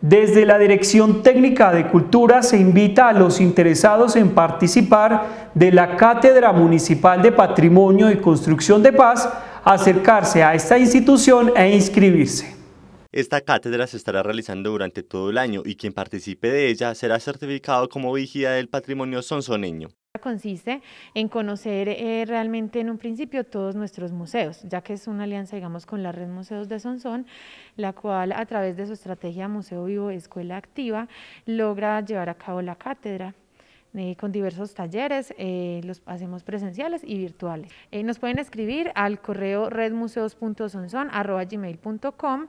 Desde la Dirección Técnica de Cultura se invita a los interesados en participar de la Cátedra Municipal de Patrimonio y Construcción de Paz a acercarse a esta institución e inscribirse. Esta cátedra se estará realizando durante todo el año y quien participe de ella será certificado como vigía del patrimonio sonsoneño consiste en conocer eh, realmente en un principio todos nuestros museos, ya que es una alianza, digamos, con la red Museos de Sonsón, la cual a través de su estrategia Museo Vivo Escuela Activa logra llevar a cabo la cátedra eh, con diversos talleres, eh, los hacemos presenciales y virtuales. Eh, nos pueden escribir al correo redmuseos.sonson.com.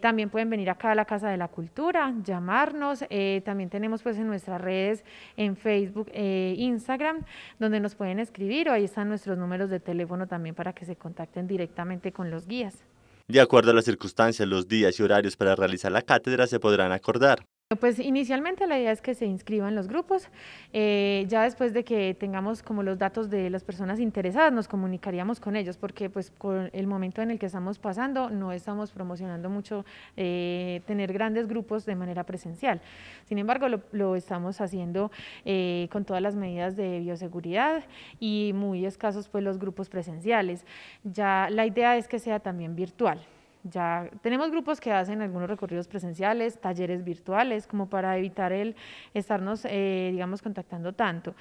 también pueden venir acá a la Casa de la Cultura, llamarnos, también tenemos pues en nuestras redes, en Facebook, e Instagram, donde nos pueden escribir o ahí están nuestros números de teléfono también para que se contacten directamente con los guías. De acuerdo a las circunstancias, los días y horarios para realizar la cátedra se podrán acordar. Pues inicialmente la idea es que se inscriban los grupos, eh, ya después de que tengamos como los datos de las personas interesadas nos comunicaríamos con ellos porque pues con el momento en el que estamos pasando no estamos promocionando mucho eh, tener grandes grupos de manera presencial, sin embargo lo, estamos haciendo eh, con todas las medidas de bioseguridad y muy escasos pues los grupos presenciales, ya la idea es que sea también virtual. Ya tenemos grupos que hacen algunos recorridos presenciales, talleres virtuales, como para evitar el estarnos, eh, digamos, contactando tanto.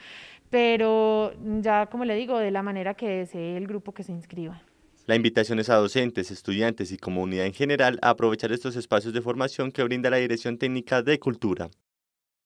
Pero ya, como le digo, de la manera que desee el grupo que se inscriba. La invitación es a docentes, estudiantes y comunidad en general a aprovechar estos espacios de formación que brinda la Dirección Técnica de Cultura.